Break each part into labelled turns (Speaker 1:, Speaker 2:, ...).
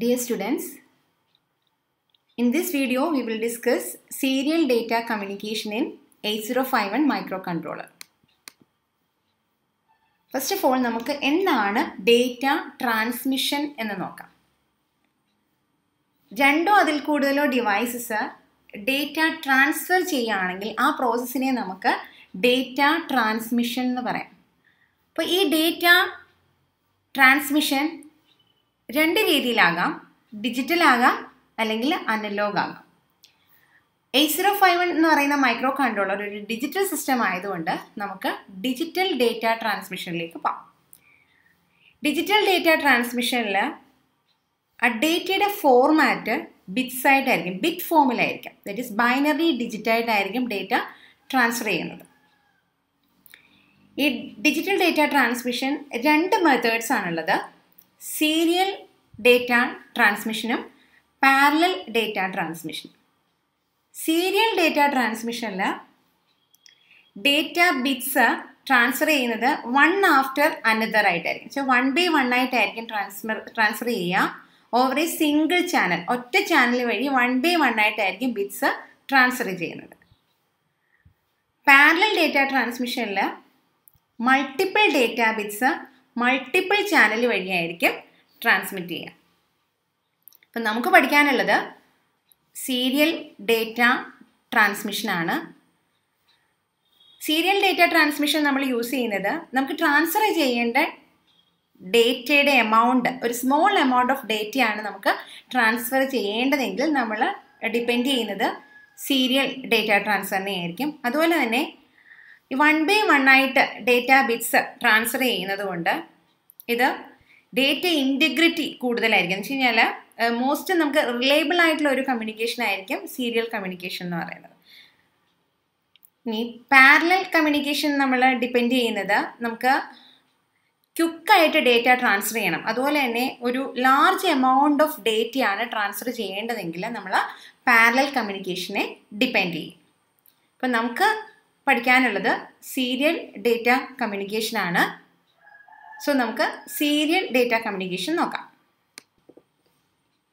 Speaker 1: Dear students, in this video we will discuss serial data communication in 8051 microcontroller. First of all നമുക്ക് എന്താണ് data transmission എന്ന് നോക്കാം രണ്ടോ അതിൽ കൂടുതലോ ഡിവൈസസ് ഡേറ്റ ട്രാൻസ്ഫർ ചെയ്യുകയാണെങ്കിൽ ആ പ്രോസസ്സിനെ നമുക്ക് ഡേറ്റ ട്രാൻസ്മിഷൻ എന്ന് പറയാം അപ്പോൾ ഈ ഡേറ്റ ട്രാൻസ്മിഷൻ രണ്ട് രീതിയിലാകാം ഡിജിറ്റൽ ആകാം അല്ലെങ്കിൽ അനലോഗ് ആകാം എയ്റ്റ് സീറോ ഫൈവ് വൺ എന്ന് പറയുന്ന മൈക്രോ കൺട്രോളർ ഒരു ഡിജിറ്റൽ സിസ്റ്റം ആയതുകൊണ്ട് നമുക്ക് ഡിജിറ്റൽ ഡേറ്റ ട്രാൻസ്മിഷനിലേക്ക് പോകാം ഡിജിറ്റൽ ഡേറ്റ ട്രാൻസ്മിഷനിൽ ആ ഡേറ്റയുടെ ഫോർമാറ്റ് ബിറ്റ്സ് ആയിട്ടായിരിക്കും ബിറ്റ് ഫോമിലായിരിക്കും ദറ്റ് ഈസ് ബൈനറി ഡിജിറ്റായിട്ടായിരിക്കും ഡേറ്റ ട്രാൻസ്ഫർ ചെയ്യുന്നത് ഈ ഡിജിറ്റൽ ഡേറ്റ ട്രാൻസ്മിഷൻ രണ്ട് മെത്തേഡ്സ് ആണുള്ളത് സീരിയൽ ഡേറ്റ ട്രാൻസ്മിഷനും parallel data transmission serial data ട്രാൻസ്മിഷനിൽ ഡേറ്റ ബിറ്റ്സ് ട്രാൻസ്ഫർ ചെയ്യുന്നത് വൺ ആഫ്റ്റർ അനദർ ആയിട്ടായിരിക്കും വൺ ബൈ വൺ ആയിട്ടായിരിക്കും ട്രാൻസ്ഫർ ട്രാൻസ്ഫർ ചെയ്യുക ഓവർ എ സിംഗിൾ ചാനൽ ഒറ്റ ചാനൽ വഴി വൺ ബൈ വൺ ആയിട്ടായിരിക്കും ബിറ്റ്സ് ട്രാൻസ്ഫർ ചെയ്യുന്നത് പാരലൽ ഡേറ്റ ട്രാൻസ്മിഷനിൽ multiple data bits multiple channel വഴിയായിരിക്കും ട്രാൻസ്മിറ്റ് ചെയ്യുക അപ്പം നമുക്ക് പഠിക്കാനുള്ളത് സീരിയൽ ഡേറ്റ ട്രാൻസ്മിഷനാണ് സീരിയൽ ഡേറ്റ ട്രാൻസ്മിഷൻ നമ്മൾ യൂസ് ചെയ്യുന്നത് നമുക്ക് ട്രാൻസ്ഫർ ചെയ്യേണ്ട ഡേറ്റയുടെ എമൗണ്ട് ഒരു സ്മോൾ എമൗണ്ട് ഓഫ് ഡേറ്റയാണ് നമുക്ക് ട്രാൻസ്ഫർ ചെയ്യേണ്ടതെങ്കിൽ നമ്മൾ ഡിപ്പെൻഡ് ചെയ്യുന്നത് സീരിയൽ ഡേറ്റ ട്രാൻസ്ഫറിനെ ആയിരിക്കും അതുപോലെ തന്നെ വൺ ബൈ വൺ ആയിട്ട് ഡേറ്റ ബിറ്റ്സ് ട്രാൻസ്ഫർ ചെയ്യുന്നത് കൊണ്ട് ഇത് ഡേറ്റ ഇൻറ്റിഗ്രിറ്റി കൂടുതലായിരിക്കും എന്ന് വെച്ച് കഴിഞ്ഞാൽ മോസ്റ്റ് നമുക്ക് റിലേബിൾ ആയിട്ടുള്ള ഒരു കമ്മ്യൂണിക്കേഷൻ ആയിരിക്കും സീരിയൽ കമ്മ്യൂണിക്കേഷൻ എന്ന് പറയുന്നത് ഇനി പാരലൽ കമ്മ്യൂണിക്കേഷൻ നമ്മൾ ഡിപ്പെൻഡ് ചെയ്യുന്നത് നമുക്ക് ക്യുക്കായിട്ട് ഡേറ്റ ട്രാൻസ്ഫർ ചെയ്യണം അതുപോലെ തന്നെ ഒരു ലാർജ് എമൗണ്ട് ഓഫ് ഡേറ്റയാണ് ട്രാൻസ്ഫർ ചെയ്യേണ്ടതെങ്കിൽ നമ്മൾ പാരലൽ കമ്മ്യൂണിക്കേഷനെ ഡിപ്പെൻഡ് ചെയ്യും അപ്പം നമുക്ക് പഠിക്കാനുള്ളത് സീരിയൽ ഡേറ്റ ആണ് സോ നമുക്ക് സീരിയൽ ഡേറ്റ കമ്മ്യൂണിക്കേഷൻ നോക്കാം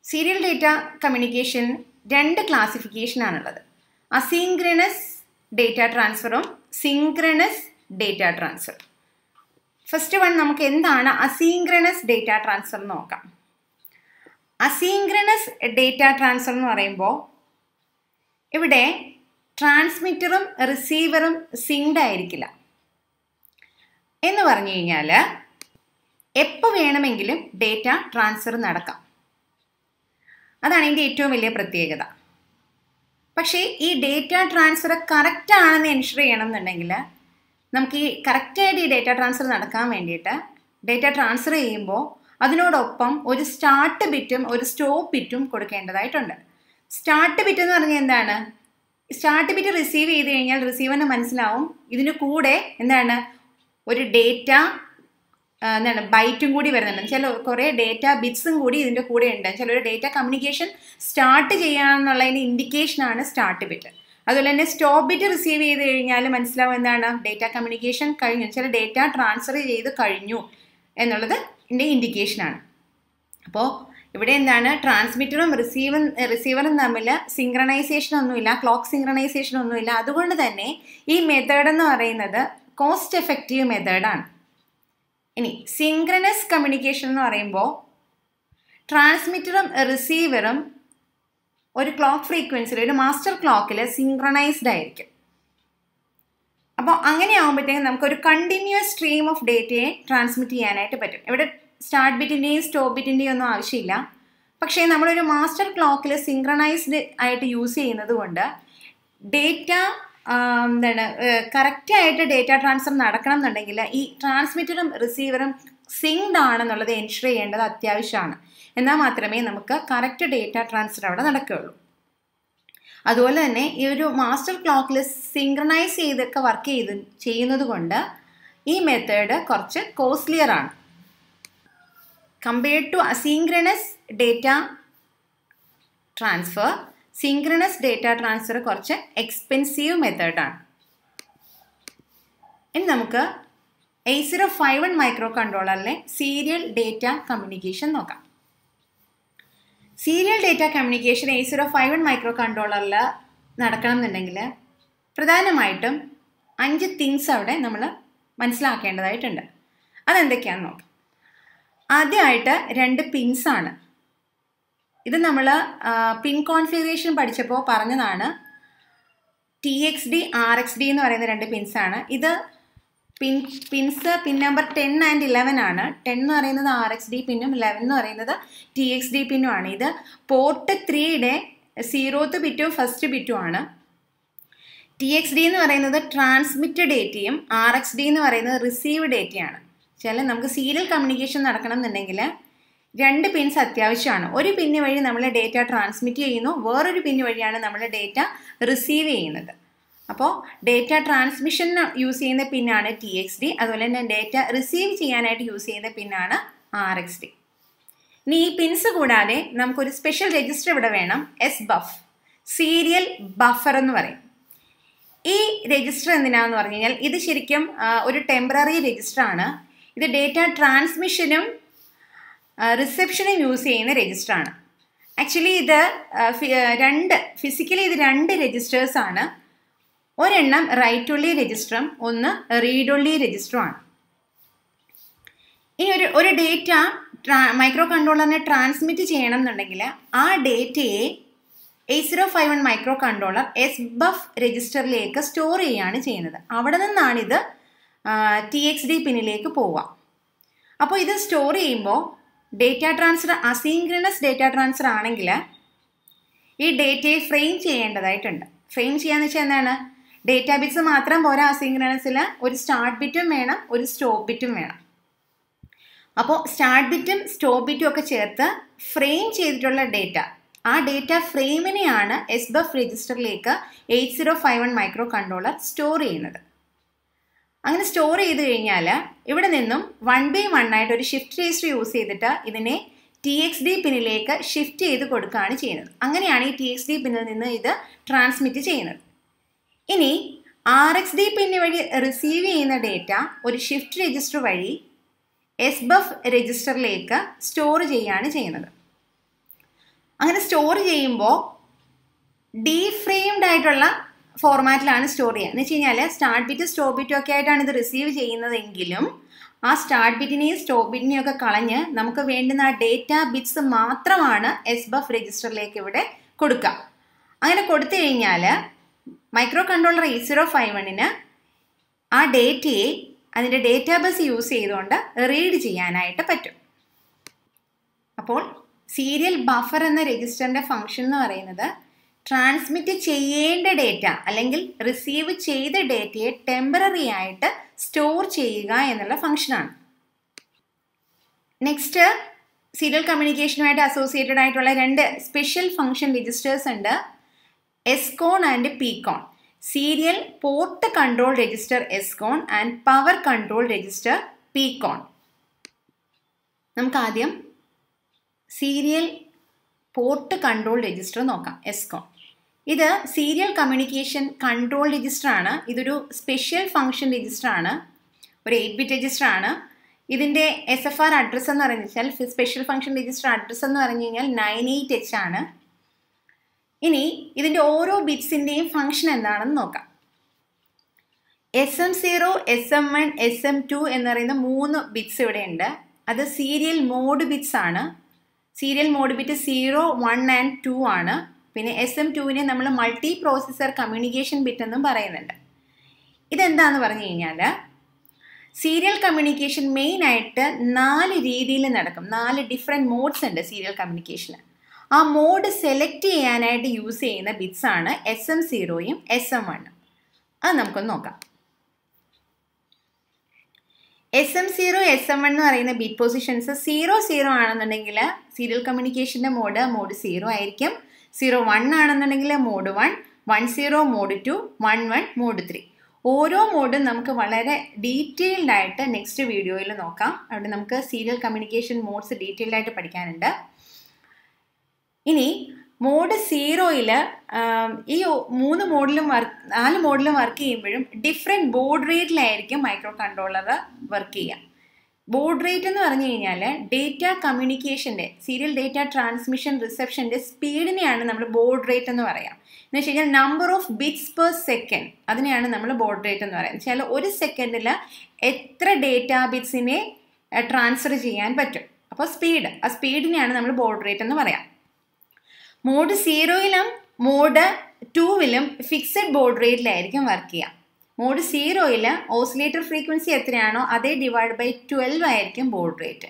Speaker 1: സീരിയൽ ഡേറ്റ കമ്മ്യൂണിക്കേഷൻ രണ്ട് ക്ലാസിഫിക്കേഷനാണുള്ളത് അസിൻക്രണസ് ഡേറ്റ ട്രാൻസ്ഫറും synchronous data transfer first one നമുക്ക് എന്താണ് അസിൻക്രണസ് ഡേറ്റ ട്രാൻസ്ഫർ നോക്കാം അസിൻക്രണസ് ഡേറ്റ ട്രാൻസ്ഫർ എന്ന് പറയുമ്പോൾ ഇവിടെ ട്രാൻസ്മിറ്ററും റിസീവറും സിങ്ക്ഡ് ആയിരിക്കില്ല എന്ന് പറഞ്ഞു കഴിഞ്ഞാൽ എപ്പോൾ വേണമെങ്കിലും ഡേറ്റ ട്രാൻസ്ഫർ നടക്കാം അതാണ് എൻ്റെ ഏറ്റവും വലിയ പ്രത്യേകത പക്ഷേ ഈ ഡേറ്റ ട്രാൻസ്ഫർ കറക്റ്റ് ആണെന്ന് എൻഷർ ചെയ്യണം എന്നുണ്ടെങ്കിൽ നമുക്ക് ഈ കറക്റ്റായിട്ട് ഈ ഡേറ്റ ട്രാൻസ്ഫർ നടക്കാൻ വേണ്ടിയിട്ട് ഡേറ്റ ട്രാൻസ്ഫർ ചെയ്യുമ്പോൾ അതിനോടൊപ്പം ഒരു സ്റ്റാർട്ട് ബിറ്റും ഒരു സ്റ്റോപ്പ് ബിറ്റും കൊടുക്കേണ്ടതായിട്ടുണ്ട് സ്റ്റാർട്ട് ബിറ്റ് എന്ന് പറഞ്ഞാൽ എന്താണ് സ്റ്റാർട്ട് ബിറ്റ് റിസീവ് ചെയ്ത് കഴിഞ്ഞാൽ റിസീവറിന് മനസ്സിലാവും ഇതിന് കൂടെ എന്താണ് ഒരു ഡേറ്റ എന്താണ് ബൈറ്റും കൂടി വരുന്നുണ്ട് ചില കുറേ ഡേറ്റ ബിറ്റ്സും കൂടി ഇതിൻ്റെ കൂടെ ഉണ്ട് ചില ഒരു ഡേറ്റ കമ്മ്യൂണിക്കേഷൻ സ്റ്റാർട്ട് ചെയ്യാമെന്നുള്ളതിൻ്റെ ഇൻഡിക്കേഷനാണ് സ്റ്റാർട്ട് ബിറ്റ് അതുപോലെ തന്നെ സ്റ്റോപ്പ് ബിറ്റ് റിസീവ് ചെയ്ത് കഴിഞ്ഞാൽ മനസ്സിലാവും എന്താണ് ഡേറ്റ കമ്മ്യൂണിക്കേഷൻ കഴിഞ്ഞു ചില ഡേറ്റ ട്രാൻസ്ഫർ ചെയ്ത് കഴിഞ്ഞു എന്നുള്ളത് എൻ്റെ ഇൻഡിക്കേഷനാണ് അപ്പോൾ ഇവിടെ എന്താണ് ട്രാൻസ്മിറ്ററും റിസീവറും റിസീവറും തമ്മിൽ സിംഗ്രണൈസേഷൻ ഒന്നുമില്ല ക്ലോക്ക് സിംഗ്രണൈസേഷൻ ഒന്നുമില്ല അതുകൊണ്ട് തന്നെ ഈ മെത്തേഡ് എന്ന് പറയുന്നത് കോസ്റ്റ് എഫക്റ്റീവ് മെത്തേഡാണ് ഇനി സിംഗ്രനസ് കമ്മ്യൂണിക്കേഷൻ എന്ന് പറയുമ്പോൾ ട്രാൻസ്മിറ്ററും റിസീവറും ഒരു ക്ലോക്ക് ഫ്രീക്വൻസിൽ ഒരു മാസ്റ്റർ ക്ലോക്കിൽ സിംഗ്രണൈസ്ഡ് ആയിരിക്കും അപ്പോൾ അങ്ങനെ ആകുമ്പോഴത്തേക്കും ഒരു കണ്ടിന്യൂസ് സ്ട്രീം ഓഫ് ഡേറ്റയെ ട്രാൻസ്മിറ്റ് ചെയ്യാനായിട്ട് പറ്റും ഇവിടെ സ്റ്റാർട്ട് ബിറ്റിൻ്റെയും സ്റ്റോപ്പ് ബിറ്റിൻ്റെയും ഒന്നും ആവശ്യമില്ല പക്ഷേ നമ്മളൊരു മാസ്റ്റർ ക്ലോക്കിൽ സിങ്ക്രണൈസ്ഡ് ആയിട്ട് യൂസ് ചെയ്യുന്നത് കൊണ്ട് ഡേറ്റ എന്താണ് കറക്റ്റായിട്ട് ഡേറ്റ ട്രാൻസ്ഫർ നടക്കണം എന്നുണ്ടെങ്കിൽ ഈ ട്രാൻസ്മിറ്ററും റിസീവറും സിങ്ക്ഡ് ആണെന്നുള്ളത് എൻഷുർ ചെയ്യേണ്ടത് അത്യാവശ്യമാണ് എന്നാൽ മാത്രമേ നമുക്ക് കറക്റ്റ് ഡേറ്റ ട്രാൻസ്ഫർ അവിടെ നടക്കുകയുള്ളൂ അതുപോലെ തന്നെ ഈ ഒരു മാസ്റ്റർ ക്ലോക്കിൽ സിങ്ക്രണൈസ് ചെയ്തൊക്കെ വർക്ക് ചെയ്ത് ചെയ്യുന്നത് കൊണ്ട് ഈ മെത്തേഡ് കുറച്ച് കോസ്റ്റ്ലിയർ ആണ് compared to asynchronous data transfer, synchronous data transfer കുറച്ച് എക്സ്പെൻസീവ് മെത്തേഡാണ് ഇനി നമുക്ക് എ ഫൈവ് വൺ മൈക്രോ കൺട്രോളറിലെ സീരിയൽ ഡേറ്റ കമ്മ്യൂണിക്കേഷൻ നോക്കാം സീരിയൽ ഡേറ്റ കമ്മ്യൂണിക്കേഷൻ എ ഫൈവ് വൺ മൈക്രോ കൺട്രോളറിൽ നടക്കണം എന്നുണ്ടെങ്കിൽ പ്രധാനമായിട്ടും അഞ്ച് തിങ്സ് അവിടെ നമ്മൾ മനസ്സിലാക്കേണ്ടതായിട്ടുണ്ട് അതെന്തൊക്കെയാണെന്ന് നോക്കാം ആദ്യമായിട്ട് രണ്ട് പിൻസാണ് ഇത് നമ്മൾ പിൻ കോൺഫിഗറേഷൻ പഠിച്ചപ്പോൾ പറഞ്ഞതാണ് T X D R X D എന്ന് പറയുന്ന രണ്ട് പിൻസാണ് ഇത് പിൻ പിൻസ് pin number ten and eleven ആണ് ടെൻ എന്ന് പറയുന്നത് ആർ എക്സ് ഡി പിന്നും ഇലവൻ എന്ന് പറയുന്നത് ടി എക്സ് ഡി പിന്നും ആണ് ഇത് പോർട്ട് ത്രീയുടെ സീറോത്ത് ബിറ്റും ഫസ്റ്റ് ബിറ്റും ആണ് ടി എക്സ് ഡി എന്ന് പറയുന്നത് ട്രാൻസ്മിറ്റ് ഡേറ്റയും ആർ എക്സ് ഡി എന്ന് പറയുന്നത് റിസീവ് ഡേറ്റയാണ് വെച്ചാൽ നമുക്ക് സീരിയൽ കമ്മ്യൂണിക്കേഷൻ നടക്കണം എന്നുണ്ടെങ്കിൽ രണ്ട് പിൻസ് അത്യാവശ്യമാണ് ഒരു പിന്ന് വഴി നമ്മൾ ഡേറ്റ ട്രാൻസ്മിറ്റ് ചെയ്യുന്നു വേറൊരു പിന്ന് വഴിയാണ് നമ്മൾ ഡേറ്റ റിസീവ് ചെയ്യുന്നത് അപ്പോൾ ഡേറ്റ ട്രാൻസ്മിഷൻ യൂസ് ചെയ്യുന്ന പിന്നാണ് ടി എക്സ് ഡി അതുപോലെ തന്നെ ഡേറ്റ റിസീവ് ചെയ്യാനായിട്ട് യൂസ് ചെയ്യുന്ന പിന്നാണ് ആർ എക്സ് ഡി ഇനി ഈ പിൻസ് കൂടാതെ നമുക്കൊരു സ്പെഷ്യൽ രജിസ്റ്റർ ഇവിടെ വേണം എസ് ബഫ് സീരിയൽ ബഫർ എന്ന് പറയും ഈ രജിസ്റ്റർ എന്തിനാന്ന് പറഞ്ഞു കഴിഞ്ഞാൽ ഇത് ശരിക്കും ഒരു ടെമ്പററി രജിസ്റ്റർ ആണ് ഇത് ഡേറ്റ ട്രാൻസ്മിഷനും റിസപ്ഷനും യൂസ് ചെയ്യുന്ന രജിസ്റ്ററാണ് ആക്ച്വലി ഇത് രണ്ട് ഫിസിക്കലി ഇത് രണ്ട് രജിസ്റ്റേഴ്സാണ് ഒരെണ്ണം റൈറ്റ് ഒള്ളി രജിസ്റ്ററും ഒന്ന് റീഡ് ഒള്ളി രജിസ്റ്ററുമാണ് ഇനി ഒരു ഒരു ഡേറ്റ മൈക്രോ കൺട്രോളറിനെ ട്രാൻസ്മിറ്റ് ചെയ്യണം എന്നുണ്ടെങ്കിൽ ആ ഡേറ്റയെ eight zero five one micro controller S buf രജിസ്റ്ററിലേക്ക് സ്റ്റോർ ചെയ്യുകയാണ് ചെയ്യുന്നത് അവിടെ നിന്നാണിത് ടി എക്സ് ഡി പിന്നിലേക്ക് പോവാം അപ്പോൾ ഇത് സ്റ്റോർ ചെയ്യുമ്പോൾ data transfer asynchronous data transfer ആണെങ്കിൽ ഈ ഡേറ്റയെ ഫ്രെയിം ചെയ്യേണ്ടതായിട്ടുണ്ട് ഫ്രെയിം ചെയ്യാന്ന് വെച്ചാൽ എന്താണ് ഡേറ്റ ബിറ്റ്സ് മാത്രം പോരാ അസീൻക്രണസിൽ ഒരു സ്റ്റാർട്ട് ബിറ്റും വേണം ഒരു സ്റ്റോപ്പ് ബിറ്റും വേണം അപ്പോൾ സ്റ്റാർട്ട് ബിറ്റും സ്റ്റോപ്പ് ബിറ്റും ഒക്കെ ചേർത്ത് ഫ്രെയിം ചെയ്തിട്ടുള്ള ഡേറ്റ ആ ഡേറ്റ ഫ്രെയിമിനെയാണ് എസ് ബഫ് രജിസ്റ്ററിലേക്ക് eight zero five one micro controller store ചെയ്യുന്നത് അങ്ങനെ സ്റ്റോർ ചെയ്ത് കഴിഞ്ഞാൽ ഇവിടെ നിന്നും വൺ ബൈ വൺ ആയിട്ട് ഒരു ഷിഫ്റ്റ് രജിസ്റ്റർ യൂസ് ചെയ്തിട്ട് ഇതിനെ ടി എക്സ് ഡി പിന്നിലേക്ക് ഷിഫ്റ്റ് ചെയ്ത് കൊടുക്കുകയാണ് ചെയ്യുന്നത് അങ്ങനെയാണ് ഈ ടി എക്സ് ഡി പിന്നിൽ നിന്ന് ഇത് ട്രാൻസ്മിറ്റ് ചെയ്യുന്നത് ഇനി ആർ എക്സ് ഡി പിന്ന് വഴി റിസീവ് ചെയ്യുന്ന ഡേറ്റ ഒരു ഷിഫ്റ്റ് രജിസ്റ്റർ വഴി എസ് ബഫ് രജിസ്റ്ററിലേക്ക് സ്റ്റോർ ചെയ്യുകയാണ് ചെയ്യുന്നത് അങ്ങനെ സ്റ്റോർ ചെയ്യുമ്പോൾ ഡീ ഫ്രെയിംഡ് ആയിട്ടുള്ള ഫോർമാറ്റിലാണ് സ്റ്റോർ ചെയ്യുക എന്ന് വെച്ച് കഴിഞ്ഞാൽ സ്റ്റാർട്ട് ബിറ്റ് സ്റ്റോപ്പ് ബിറ്റും ഒക്കെ ആയിട്ടാണ് ഇത് റിസീവ് ചെയ്യുന്നതെങ്കിലും ആ സ്റ്റാർട്ട് ബിറ്റിനെയും സ്റ്റോപ്പ് ബിറ്റിനെയും ഒക്കെ കളഞ്ഞ് നമുക്ക് വേണ്ടുന്ന ആ ഡേറ്റ ബിറ്റ്സ് മാത്രമാണ് എസ് ബഫ് രജിസ്റ്ററിലേക്ക് ഇവിടെ കൊടുക്കുക അങ്ങനെ കൊടുത്തു കഴിഞ്ഞാൽ micro controller eight zero five വണ്ണിന് ആ ഡേറ്റയെ അതിൻ്റെ ബസ് യൂസ് ചെയ്തുകൊണ്ട് റീഡ് ചെയ്യാനായിട്ട് പറ്റും അപ്പോൾ സീരിയൽ ബഫർ എന്ന രജിസ്റ്ററിൻ്റെ ഫംഗ്ഷൻ എന്ന് പറയുന്നത് ട്രാൻസ്മിറ്റ് ചെയ്യേണ്ട ഡേറ്റ അല്ലെങ്കിൽ റിസീവ് ചെയ്ത ഡേറ്റയെ ടെമ്പററി ആയിട്ട് സ്റ്റോർ ചെയ്യുക എന്നുള്ള ഫംഗ്ഷനാണ് നെക്സ്റ്റ് സീരിയൽ കമ്മ്യൂണിക്കേഷനുമായിട്ട് അസോസിയേറ്റഡ് ആയിട്ടുള്ള രണ്ട് സ്പെഷ്യൽ ഫംഗ്ഷൻ രജിസ്റ്റേഴ്സ് ഉണ്ട് SCON and PCON serial port control register SCON and power control register നമുക്ക് നമുക്കാദ്യം സീരിയൽ പോർട്ട് കൺട്രോൾ രജിസ്റ്റർ നോക്കാം എസ്കോൺ ഇത് സീരിയൽ കമ്മ്യൂണിക്കേഷൻ കൺട്രോൾ രജിസ്റ്റർ ആണ് ഇതൊരു സ്പെഷ്യൽ ഫംഗ്ഷൻ രജിസ്റ്റർ ആണ് ഒരു എയ്റ്റ് ബിറ്റ് രജിസ്റ്റർ ആണ് ഇതിൻ്റെ എസ് എഫ് ആർ അഡ്രസ് എന്ന് പറഞ്ഞു വെച്ചാൽ സ്പെഷ്യൽ ഫംഗ്ഷൻ രജിസ്റ്റർ അഡ്രസ് എന്ന് പറഞ്ഞു കഴിഞ്ഞാൽ നയൻ എയ്റ്റ് എച്ച് ആണ് ഇനി ഇതിൻ്റെ ഓരോ ബിറ്റ്സിൻ്റെയും ഫംഗ്ഷൻ എന്താണെന്ന് നോക്കാം S M zero S M one S M two എന്ന് പറയുന്ന മൂന്ന് ബിറ്റ്സ് ഇവിടെയുണ്ട് അത് സീരിയൽ മോഡ് ബിറ്റ്സ് ആണ് serial mode bit zero one and two ആണ് പിന്നെ എസ് എം ടുവിനെ നമ്മൾ മൾട്ടി പ്രോസസ്സർ കമ്മ്യൂണിക്കേഷൻ ബിറ്റ് എന്നും പറയുന്നുണ്ട് ഇതെന്താന്ന് പറഞ്ഞു കഴിഞ്ഞാൽ സീരിയൽ കമ്മ്യൂണിക്കേഷൻ മെയിൻ ആയിട്ട് നാല് രീതിയിൽ നടക്കും നാല് ഡിഫറെൻറ്റ് മോഡ്സ് ഉണ്ട് സീരിയൽ കമ്മ്യൂണിക്കേഷന് ആ മോഡ് സെലക്ട് ചെയ്യാനായിട്ട് യൂസ് ചെയ്യുന്ന ബിറ്റ്സ് ആണ് എസ് എം സീറോയും എസ് എം വണ്ണും അത് നമുക്കൊന്ന് നോക്കാം S M zero S M one എന്ന് പറയുന്ന ബിറ്റ് പൊസിഷൻസ് സീറോ സീറോ ആണെന്നുണ്ടെങ്കിൽ സീരിയൽ കമ്മ്യൂണിക്കേഷൻ്റെ മോഡ് മോഡ് സീറോ ആയിരിക്കും സീറോ വൺ ആണെന്നുണ്ടെങ്കിൽ mode one one zero mode two one one mode three ഓരോ മോഡും നമുക്ക് വളരെ ഡീറ്റെയിൽഡ് ആയിട്ട് നെക്സ്റ്റ് വീഡിയോയിൽ നോക്കാം അവിടെ നമുക്ക് സീരിയൽ കമ്മ്യൂണിക്കേഷൻ മോഡ്സ് ഡീറ്റെയിൽഡ് ആയിട്ട് പഠിക്കാനുണ്ട് ഇനി മോഡ് സീറോയിൽ ഈ മൂന്ന് മോഡിലും വർക്ക് നാല് മോഡിലും വർക്ക് ചെയ്യുമ്പോഴും ഡിഫറെൻറ്റ് ബോർഡ് റേറ്റിലായിരിക്കും മൈക്രോ കൺട്രോളർ വർക്ക് ചെയ്യുക ബോർഡ് റേറ്റ് എന്ന് പറഞ്ഞു കഴിഞ്ഞാൽ ഡേറ്റ കമ്മ്യൂണിക്കേഷൻ്റെ സീരിയൽ ഡേറ്റ ട്രാൻസ്മിഷൻ റിസപ്ഷൻ്റെ സ്പീഡിനെയാണ് നമ്മൾ ബോർഡ് റേറ്റ് എന്ന് പറയാം എന്ന് വെച്ച് കഴിഞ്ഞാൽ number of bits per second അതിനെയാണ് നമ്മൾ ബോർഡ് റേറ്റ് എന്ന് പറയുന്നത് വെച്ചാൽ ഒരു സെക്കൻഡിൽ എത്ര ഡേറ്റ ബിറ്റ്സിനെ ട്രാൻസ്ഫർ ചെയ്യാൻ പറ്റും അപ്പോൾ സ്പീഡ് ആ സ്പീഡിനെയാണ് നമ്മൾ ബോർഡ് റേറ്റ് എന്ന് പറയാം മോഡ് സീറോയിലും മോഡ് ടൂവിലും ഫിക്സഡ് ബോർഡ് റേറ്റിലായിരിക്കും വർക്ക് ചെയ്യുക മോഡ് സീറോയിൽ ഓസിലേറ്റർ ഫ്രീക്വൻസി എത്രയാണോ അതേ ഡിവൈഡ് ബൈ ട്വൽവ് ആയിരിക്കും ബോർഡ് റേറ്റ്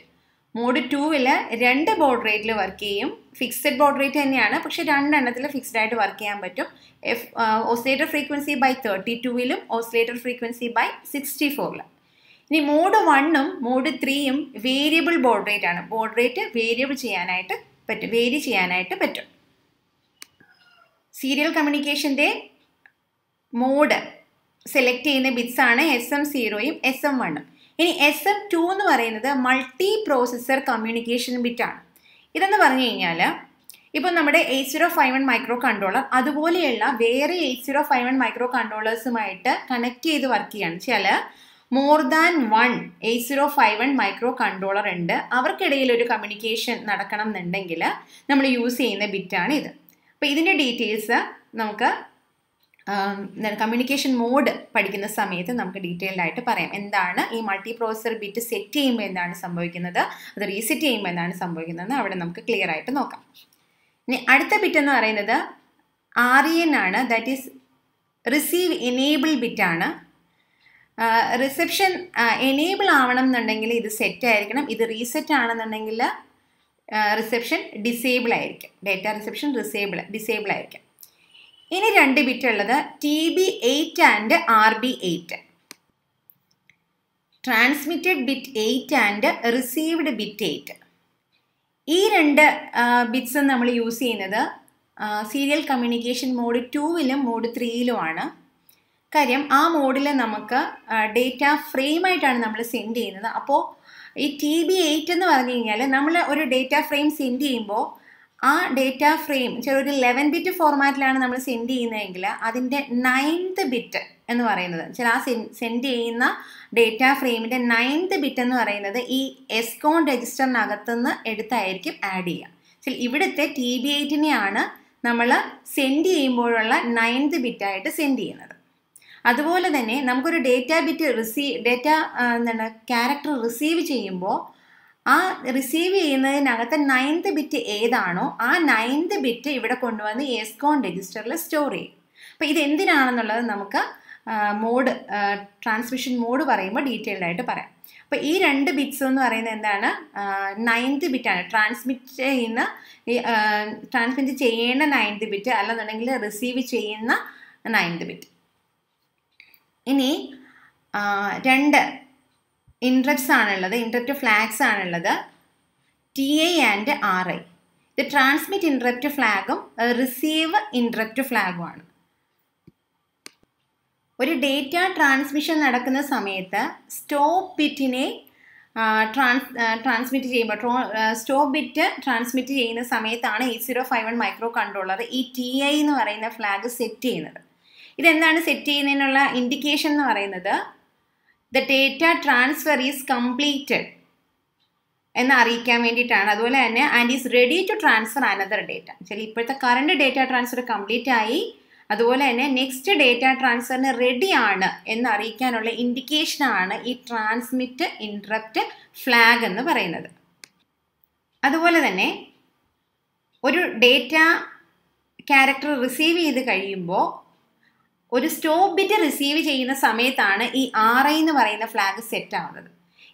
Speaker 1: മോഡ് ടൂവിൽ രണ്ട് ബോർഡ് റേറ്റിൽ വർക്ക് ചെയ്യും ഫിക്സഡ് ബോർഡ് റേറ്റ് തന്നെയാണ് പക്ഷേ രണ്ടെണ്ണത്തിൽ ഫിക്സ്ഡ് ആയിട്ട് വർക്ക് ചെയ്യാൻ പറ്റും F oscillator frequency by thirty ടൂവിലും ഓസിലേറ്റർ ഫ്രീക്വൻസി ബൈ സിക്സ്റ്റി ഫോറിലും ഇനി മോഡ് വണ്ണും മോഡ് ത്രീയും വേരിയബിൾ ബോർഡ് റേറ്റ് ആണ് ബോർഡ് റേറ്റ് വേരിയബിൾ ചെയ്യാനായിട്ട് പറ്റും വേരി ചെയ്യാനായിട്ട് പറ്റും സീരിയൽ കമ്മ്യൂണിക്കേഷൻ്റെ മോഡ് സെലക്ട് ചെയ്യുന്ന ബിറ്റ്സ് ആണ് എസ് എം സീറോയും എസ് എം വണ്ണും ഇനി എസ് എം ടു എന്ന് പറയുന്നത് മൾട്ടി പ്രോസസ്സർ കമ്മ്യൂണിക്കേഷൻ ബിറ്റാണ് ഇതെന്ന് പറഞ്ഞു കഴിഞ്ഞാൽ ഇപ്പം നമ്മുടെ eight zero five one micro controller അതുപോലെയുള്ള വേറെ eight zero five one micro കൺട്രോളേഴ്സുമായിട്ട് കണക്ട് ചെയ്ത് വർക്ക് ചെയ്യാണ് ചില more than one eight zero five one micro controller ഉണ്ട് അവർക്കിടയിൽ ഒരു കമ്മ്യൂണിക്കേഷൻ നടക്കണം എന്നുണ്ടെങ്കിൽ നമ്മൾ യൂസ് ചെയ്യുന്ന ബിറ്റാണ് ഇത് അപ്പോൾ ഇതിൻ്റെ ഡീറ്റെയിൽസ് നമുക്ക് കമ്മ്യൂണിക്കേഷൻ മോഡ് പഠിക്കുന്ന സമയത്ത് നമുക്ക് ഡീറ്റെയിൽഡ് ആയിട്ട് പറയാം എന്താണ് ഈ മൾട്ടി പ്രോസസർ ബിറ്റ് സെറ്റ് ചെയ്യുമ്പോൾ എന്താണ് സംഭവിക്കുന്നത് അത് റീസെറ്റ് ചെയ്യുമ്പോൾ എന്താണ് സംഭവിക്കുന്നത് അവിടെ നമുക്ക് ക്ലിയർ ആയിട്ട് നോക്കാം ഇനി അടുത്ത ബിറ്റ് എന്ന് പറയുന്നത് ആർ ഇ എൻ ആണ് ദാറ്റ് ഈസ് റിസീവ് എനേബിൾ ബിറ്റാണ് റിസപ്ഷൻ എനേബിൾ ആവണം എന്നുണ്ടെങ്കിൽ ഇത് സെറ്റ് ആയിരിക്കണം ഇത് റീസെറ്റ് ആണെന്നുണ്ടെങ്കിൽ റിസപ്ഷൻ ഡിസേബിൾ ആയിരിക്കും ഡേറ്റ റിസപ്ഷൻ റിസേബിൾ ഡിസേബിൾ ആയിരിക്കും ഇനി രണ്ട് ബിറ്റ് ഉള്ളത് T B eight and R B eight transmitted bit eight and received bit eight ഈ രണ്ട് ബിറ്റ്സ് നമ്മൾ യൂസ് ചെയ്യുന്നത് സീരിയൽ കമ്മ്യൂണിക്കേഷൻ മോഡ് ടുവിലും മോഡ് ത്രീയിലുമാണ് കാര്യം ആ മോഡിൽ നമുക്ക് ഡേറ്റ ഫ്രെയിമായിട്ടാണ് നമ്മൾ സെൻഡ് ചെയ്യുന്നത് അപ്പോൾ ഈ ടി ബി എയ്റ്റ് എന്ന് പറഞ്ഞു കഴിഞ്ഞാൽ നമ്മൾ ഒരു ഡേറ്റ ഫ്രെയിം സെൻഡ് ചെയ്യുമ്പോൾ ആ ഡേറ്റ ഫ്രെയിം ചെറിയൊരു ലെവൻ ബിറ്റ് ഫോർമാറ്റിലാണ് നമ്മൾ സെൻഡ് ചെയ്യുന്നതെങ്കിൽ അതിൻ്റെ നയൻത്ത് ബിറ്റ് എന്ന് പറയുന്നത് ചില ആ സെൻഡ് ചെയ്യുന്ന ഡേറ്റ ഫ്രെയിമിൻ്റെ നയൻത്ത് ബിറ്റ് എന്ന് പറയുന്നത് ഈ എസ്കോൺ രജിസ്റ്ററിനകത്തുനിന്ന് എടുത്തായിരിക്കും ആഡ് ചെയ്യുക ചില ഇവിടുത്തെ ടി ബി എയ്റ്റിനെയാണ് നമ്മൾ സെൻഡ് ചെയ്യുമ്പോഴുള്ള നയൻത്ത് ബിറ്റായിട്ട് സെൻഡ് ചെയ്യുന്നത് അതുപോലെ തന്നെ നമുക്കൊരു ഡേറ്റ ബിറ്റ് റിസീവ് ഡേറ്റ എന്താണ് ക്യാരക്ടർ റിസീവ് ചെയ്യുമ്പോൾ ആ റിസീവ് ചെയ്യുന്നതിനകത്ത് നയൻത് ബിറ്റ് ഏതാണോ ആ നയൻത് ബിറ്റ് ഇവിടെ കൊണ്ടുവന്ന് എസ്കോൺ രജിസ്റ്ററിൽ സ്റ്റോർ ചെയ്യും അപ്പോൾ ഇത് എന്തിനാണെന്നുള്ളത് നമുക്ക് മോഡ് ട്രാൻസ്മിഷൻ മോഡ് പറയുമ്പോൾ ഡീറ്റെയിൽഡ് ആയിട്ട് പറയാം അപ്പോൾ ഈ രണ്ട് ബിറ്റ്സ് എന്ന് പറയുന്നത് എന്താണ് നയൻത് ബിറ്റാണ് ട്രാൻസ്മിറ്റ് ചെയ്യുന്ന ട്രാൻസ്മിറ്റ് ചെയ്യേണ്ട നയൻത് ബിറ്റ് അല്ലെന്നുണ്ടെങ്കിൽ റിസീവ് ചെയ്യുന്ന നയൻത് ബിറ്റ് ഇനി രണ്ട് ഇൻട്രപ്റ്റ്സ് ആണുള്ളത് ഇൻട്രപ്റ്റ് ഫ്ലാഗ്സ് ആണുള്ളത് T A and R I ഇത് ട്രാൻസ്മിറ്റ് ഇൻട്രപ്റ്റ് ഫ്ലാഗും റിസീവ് ഫ്ലാഗും ഫ്ലാഗുമാണ് ഒരു ഡേറ്റ ട്രാൻസ്മിഷൻ നടക്കുന്ന സമയത്ത് സ്റ്റോപ്പ് ബിറ്റിനെ ട്രാൻസ് ട്രാൻസ്മിറ്റ് ചെയ്യുമ്പോൾ ട്രോ സ്റ്റോപ്പ് ബിറ്റ് ട്രാൻസ്മിറ്റ് ചെയ്യുന്ന സമയത്താണ് eight zero five one micro controller ഈ ടി ഐ എന്ന് പറയുന്ന ഫ്ലാഗ് സെറ്റ് ചെയ്യുന്നത് ഇതെന്താണ് സെറ്റ് ചെയ്യുന്നതിനുള്ള ഇൻഡിക്കേഷൻ എന്ന് പറയുന്നത് the data transfer is completed എന്ന് അറിയിക്കാൻ വേണ്ടിയിട്ടാണ് അതുപോലെ തന്നെ and is ready to transfer another data ചില ഇപ്പോഴത്തെ കറണ്ട് ഡേറ്റ ട്രാൻസ്ഫർ കംപ്ലീറ്റ് ആയി അതുപോലെ തന്നെ നെക്സ്റ്റ് ഡേറ്റ ട്രാൻസ്ഫറിന് റെഡിയാണ് എന്ന് അറിയിക്കാനുള്ള ഇൻഡിക്കേഷനാണ് ഈ ട്രാൻസ്മിറ്റ് ഇൻട്രപ്റ്റ് ഫ്ലാഗ് എന്ന് പറയുന്നത് അതുപോലെ തന്നെ ഒരു ഡേറ്റ ക്യാരക്ടർ റിസീവ് ചെയ്ത് കഴിയുമ്പോൾ ഒരു സ്റ്റോപ്പ് ബിറ്റ് റിസീവ് ചെയ്യുന്ന സമയത്താണ് ഈ ആർ ഐ എന്ന് പറയുന്ന ഫ്ലാഗ് സെറ്റ് ആവുന്നത്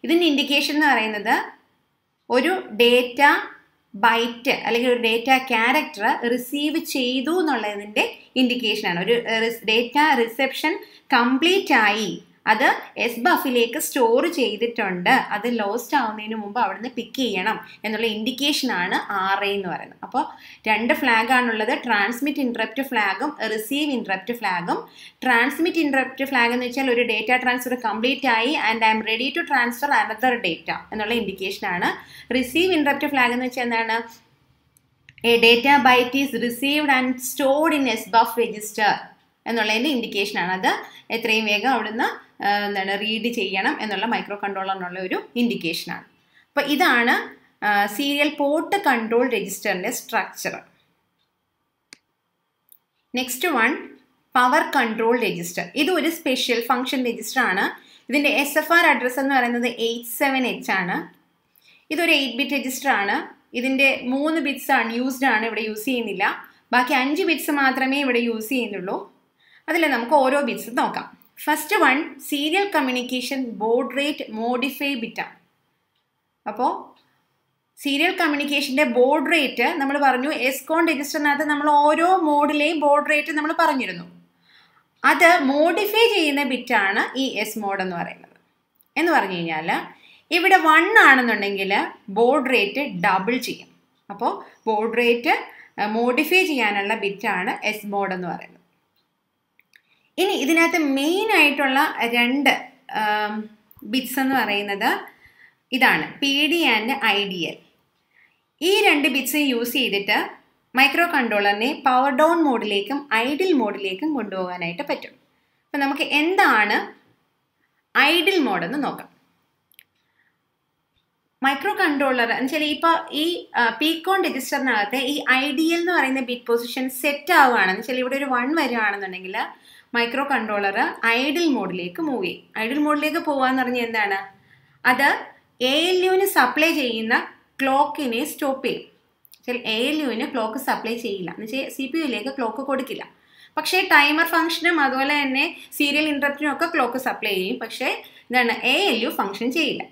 Speaker 1: ഇതിൻ്റെ ഇൻഡിക്കേഷൻ എന്ന് പറയുന്നത് ഒരു ഡേറ്റ ബൈറ്റ് അല്ലെങ്കിൽ ഒരു ഡേറ്റ ക്യാരക്ടർ റിസീവ് ചെയ്തു എന്നുള്ളതിൻ്റെ ഇൻഡിക്കേഷനാണ് ഒരു ഡേറ്റ റിസെപ്ഷൻ കംപ്ലീറ്റ് ആയി അത് എസ് ബഫിലേക്ക് സ്റ്റോർ ചെയ്തിട്ടുണ്ട് അത് ലോസ്റ്റ് ആവുന്നതിന് മുമ്പ് അവിടുന്ന് പിക്ക് ചെയ്യണം എന്നുള്ള ഇൻഡിക്കേഷനാണ് ആർ എ എന്ന് പറയുന്നത് അപ്പോൾ രണ്ട് ഫ്ലാഗാണുള്ളത് ട്രാൻസ്മിറ്റ് ഇൻട്രപ്റ്റ് ഫ്ലാഗും റിസീവ് ഇൻട്രപ്റ്റ് ഫ്ലാഗും ട്രാൻസ്മിറ്റ് ഇൻട്രപ്റ്റ് ഫ്ലാഗ് എന്ന് വെച്ചാൽ ഒരു ഡേറ്റ ട്രാൻസ്ഫർ കംപ്ലീറ്റ് ആയി and I am ready to transfer another data എന്നുള്ള ഇൻഡിക്കേഷനാണ് റിസീവ് ഇൻട്രപ്റ്റ് ഫ്ലാഗ് എന്ന് വെച്ചാൽ എന്താണ് a data byte is received and stored in S buf register എന്നുള്ളതിൻ്റെ ഇൻഡിക്കേഷനാണ് അത് എത്രയും വേഗം അവിടുന്ന് എന്താണ് റീഡ് ചെയ്യണം എന്നുള്ള മൈക്രോ കൺട്രോളറിനുള്ള ഒരു ഇൻഡിക്കേഷനാണ് അപ്പോൾ ഇതാണ് സീരിയൽ പോർട്ട് കൺട്രോൾ രജിസ്റ്ററിൻ്റെ structure next one power control register ഇത് ഒരു സ്പെഷ്യൽ ഫംഗ്ഷൻ രജിസ്റ്റർ ആണ് ഇതിൻ്റെ എസ് എഫ് ആർ അഡ്രസ് എന്ന് പറയുന്നത് എയ്റ്റ് സെവൻ എച്ച് ആണ് ഇതൊരു എയ്റ്റ് ബിറ്റ് രജിസ്റ്റർ ആണ് ഇതിൻ്റെ മൂന്ന് ബിറ്റ്സ് ആണ് യൂസ്ഡ് ആണ് ഇവിടെ യൂസ് ചെയ്യുന്നില്ല ബാക്കി അഞ്ച് ബിറ്റ്സ് മാത്രമേ ഇവിടെ യൂസ് ചെയ്യുന്നുള്ളൂ അതിൽ നമുക്ക് ഓരോ ബിറ്റ്സ് നോക്കാം first one serial communication baud rate modify bit അപ്പോൾ സീരിയൽ കമ്മ്യൂണിക്കേഷൻ്റെ ബോർഡ് റേറ്റ് നമ്മൾ പറഞ്ഞു എസ് കോൺ രജിസ്റ്ററിനകത്ത് നമ്മൾ ഓരോ മോഡിലെയും ബോർഡ് റേറ്റ് നമ്മൾ പറഞ്ഞിരുന്നു അത് മോഡിഫൈ ചെയ്യുന്ന ബിറ്റാണ് ഈ എസ് മോഡ് എന്ന് പറയുന്നത് എന്ന് പറഞ്ഞു കഴിഞ്ഞാൽ ഇവിടെ വൺ ആണെന്നുണ്ടെങ്കിൽ ബോർഡ് റേറ്റ് ഡബിൾ ചെയ്യും അപ്പോൾ ബോർഡ് റേറ്റ് മോഡിഫൈ ചെയ്യാനുള്ള ബിറ്റാണ് എസ് മോഡ് എന്ന് പറയുന്നത് ഇനി ഇതിനകത്ത് മെയിൻ ആയിട്ടുള്ള രണ്ട് ബിറ്റ്സ് എന്ന് പറയുന്നത് ഇതാണ് P D and I D L ഈ രണ്ട് ബിറ്റ്സ് യൂസ് ചെയ്തിട്ട് മൈക്രോ കൺട്രോളറിനെ പവർ ഡൗൺ മോഡിലേക്കും ഐഡിൽ മോഡിലേക്കും കൊണ്ടുപോകാനായിട്ട് പറ്റും അപ്പം നമുക്ക് എന്താണ് ഐഡിൽ മോഡെന്ന് നോക്കാം മൈക്രോ കൺട്രോളർ എന്നുവെച്ചാൽ ഇപ്പോൾ ഈ പീക്കോൺ രജിസ്റ്ററിനകത്ത് ഈ എൽ എന്ന് പറയുന്ന ബിറ്റ് പൊസിഷൻ സെറ്റ് ആവുകയാണെന്ന് വെച്ചാൽ ഇവിടെ ഒരു വൺ വരികയാണെന്നുണ്ടെങ്കിൽ മൈക്രോ കൺട്രോളർ ഐഡിൽ മോഡിലേക്ക് മൂവ് ചെയ്യും ഐഡിൽ മോഡിലേക്ക് പോകാന്ന് പറഞ്ഞാൽ എന്താണ് അത് എ എൽ യുവിന് സപ്ലൈ ചെയ്യുന്ന ക്ലോക്കിനെ സ്റ്റോപ്പ് ചെയ്യും ചില എ എൽ യുവിന് ക്ലോക്ക് സപ്ലൈ ചെയ്യില്ല എന്ന് വെച്ചാൽ സി പി യുയിലേക്ക് ക്ലോക്ക് കൊടുക്കില്ല പക്ഷേ ടൈമർ ഫംഗ്ഷനും അതുപോലെ തന്നെ സീരിയൽ ഇൻട്രപ്റ്റിനും ഒക്കെ ക്ലോക്ക് സപ്ലൈ ചെയ്യും പക്ഷേ എന്താണ് എ എൽ യു ഫംഗ്ഷൻ ചെയ്യില്ല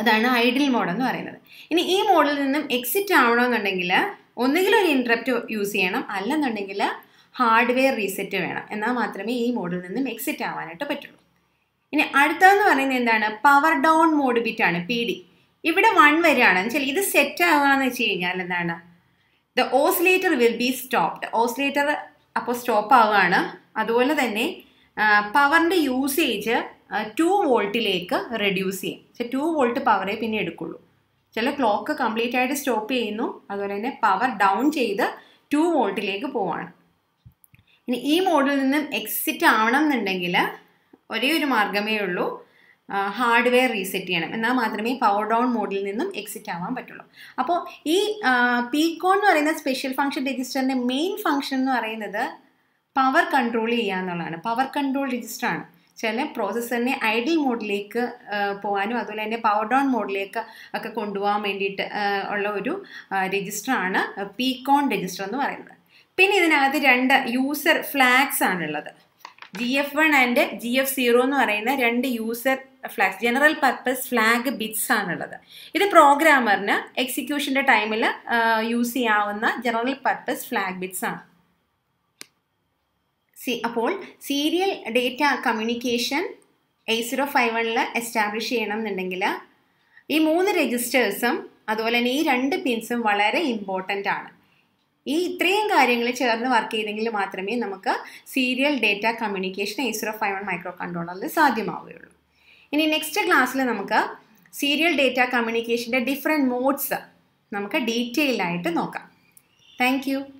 Speaker 1: അതാണ് ഐഡിൽ മോഡ് എന്ന് പറയുന്നത് ഇനി ഈ മോഡിൽ നിന്നും എക്സിറ്റ് ആവണമെന്നുണ്ടെങ്കിൽ ഒന്നുകിൽ ഒരു ഇൻട്രപ്റ്റ് യൂസ് ചെയ്യണം അല്ലെന്നുണ്ടെങ്കിൽ ഹാർഡ്വെയർ റീസെറ്റ് വേണം എന്നാൽ മാത്രമേ ഈ മോഡിൽ നിന്നും എക്സിറ്റ് ആവാനായിട്ട് പറ്റുള്ളൂ ഇനി അടുത്തതെന്ന് പറയുന്നത് എന്താണ് പവർ ഡൗൺ മോഡ് ബിറ്റ് ആണ് പി ഡി ഇവിടെ വൺ വരികയാണ് വെച്ചാൽ ഇത് സെറ്റ് ആവുകയെന്ന് വെച്ച് കഴിഞ്ഞാൽ എന്താണ് the oscillator will be stopped oscillator അപ്പോൾ സ്റ്റോപ്പ് ആവുകയാണ് അതുപോലെ തന്നെ പവറിൻ്റെ യൂസേജ് ടു വോൾട്ടിലേക്ക് റെഡ്യൂസ് ചെയ്യും പക്ഷേ ടു വോൾട്ട് പവറേ പിന്നെ എടുക്കുള്ളൂ ചില ക്ലോക്ക് കംപ്ലീറ്റ് ആയിട്ട് സ്റ്റോപ്പ് ചെയ്യുന്നു അതുപോലെ തന്നെ പവർ ഡൗൺ ചെയ്ത് ടു വോൾട്ടിലേക്ക് പോവാണ് ഇനി ഈ മോഡിൽ നിന്നും എക്സിറ്റ് ആവണം എന്നുണ്ടെങ്കിൽ ഒരേ ഒരു മാർഗമേ ഉള്ളൂ ഹാർഡ്വെയർ റീസെറ്റ് ചെയ്യണം എന്നാൽ മാത്രമേ പവർ ഡൗൺ മോഡിൽ നിന്നും എക്സിറ്റ് ആവാൻ പറ്റുള്ളൂ അപ്പോൾ ഈ പീക്കോൺ എന്ന് പറയുന്ന സ്പെഷ്യൽ ഫംഗ്ഷൻ രജിസ്റ്ററിൻ്റെ മെയിൻ ഫംഗ്ഷൻ എന്ന് പറയുന്നത് പവർ കൺട്രോൾ ചെയ്യുക എന്നുള്ളതാണ് പവർ കൺട്രോൾ രജിസ്റ്ററാണ് ചില പ്രോസസ്സറിനെ ഐഡിൽ മോഡിലേക്ക് പോകാനും അതുപോലെ തന്നെ പവർ ഡൗൺ മോഡിലേക്ക് ഒക്കെ കൊണ്ടുപോകാൻ വേണ്ടിയിട്ട് ഉള്ള ഒരു രജിസ്റ്ററാണ് പീക്കോൺ രജിസ്റ്റർ എന്ന് പറയുന്നത് പിന്നെ ഇതിനകത്ത് രണ്ട് യൂസർ ഫ്ലാഗ്സ് ആണുള്ളത് G F one and G F zero എന്ന് പറയുന്ന രണ്ട് user flags general purpose flag bits ആണുള്ളത് ഇത് പ്രോഗ്രാമറിന് എക്സിക്യൂഷൻ്റെ ടൈമിൽ യൂസ് ചെയ്യാവുന്ന ജനറൽ പർപ്പസ് ഫ്ലാഗ് ബിറ്റ്സ് ആണ് സി അപ്പോൾ serial data communication eight zero five വണ്ണിൽ എസ്റ്റാബ്ലിഷ് ചെയ്യണം എന്നുണ്ടെങ്കിൽ ഈ മൂന്ന് രജിസ്റ്റേഴ്സും അതുപോലെ തന്നെ ഈ രണ്ട് പിൻസും വളരെ ഇമ്പോർട്ടൻ്റ് ആണ് ഈ ഇത്രയും കാര്യങ്ങൾ ചേർന്ന് വർക്ക് ചെയ്തെങ്കിൽ മാത്രമേ നമുക്ക് serial data communication zero five one micro കൺട്രോളറിൽ സാധ്യമാവുകയുള്ളൂ ഇനി നെക്സ്റ്റ് ക്ലാസ്സിൽ നമുക്ക് സീരിയൽ ഡേറ്റ കമ്മ്യൂണിക്കേഷൻ്റെ ഡിഫറെൻറ്റ് മോഡ്സ് നമുക്ക് ഡീറ്റെയിൽ ആയിട്ട് നോക്കാം താങ്ക്